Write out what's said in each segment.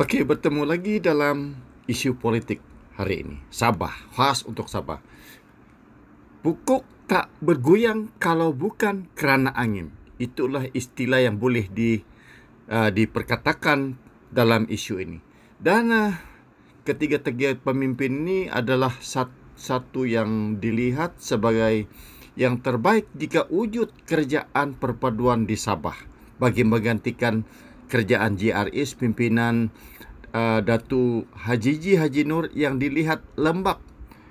Oke, bertemu lagi dalam isu politik hari ini. Sabah, khas untuk Sabah. pukuk tak bergoyang kalau bukan kerana angin. Itulah istilah yang boleh di uh, diperkatakan dalam isu ini. Dan uh, ketiga-tiga pemimpin ini adalah satu yang dilihat sebagai yang terbaik jika wujud kerjaan perpaduan di Sabah bagi menggantikan kerjaan GRS pimpinan uh, Datu Haji Ji Haji Nur yang dilihat lembab,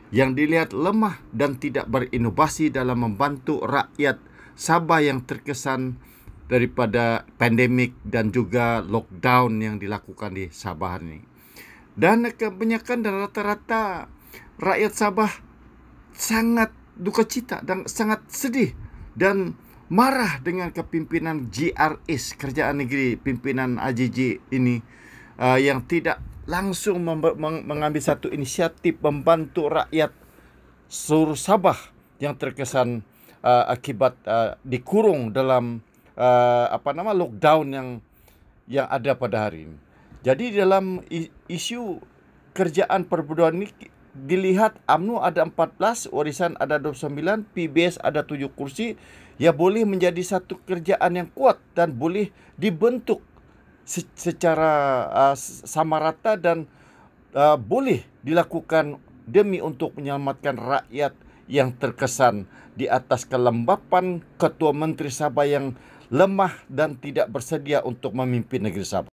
yang dilihat lemah dan tidak berinovasi dalam membantu rakyat Sabah yang terkesan daripada pandemik dan juga lockdown yang dilakukan di Sabah ini. Dan kebanyakan dan rata-rata rakyat Sabah sangat duka cita dan sangat sedih dan marah dengan kepimpinan GRS kerjaan negeri pimpinan AJJ ini uh, yang tidak langsung mengambil satu inisiatif membantu rakyat seluruh Sabah yang terkesan uh, akibat uh, dikurung dalam uh, apa nama lockdown yang yang ada pada hari ini. Jadi dalam isu kerjaan perbuduan ini dilihat AMNU ada 14, Warisan ada 29, PBS ada 7 kursi, ya boleh menjadi satu kerjaan yang kuat dan boleh dibentuk secara uh, sama rata dan uh, boleh dilakukan demi untuk menyelamatkan rakyat yang terkesan di atas kelembapan ketua menteri Sabah yang lemah dan tidak bersedia untuk memimpin negeri Sabah.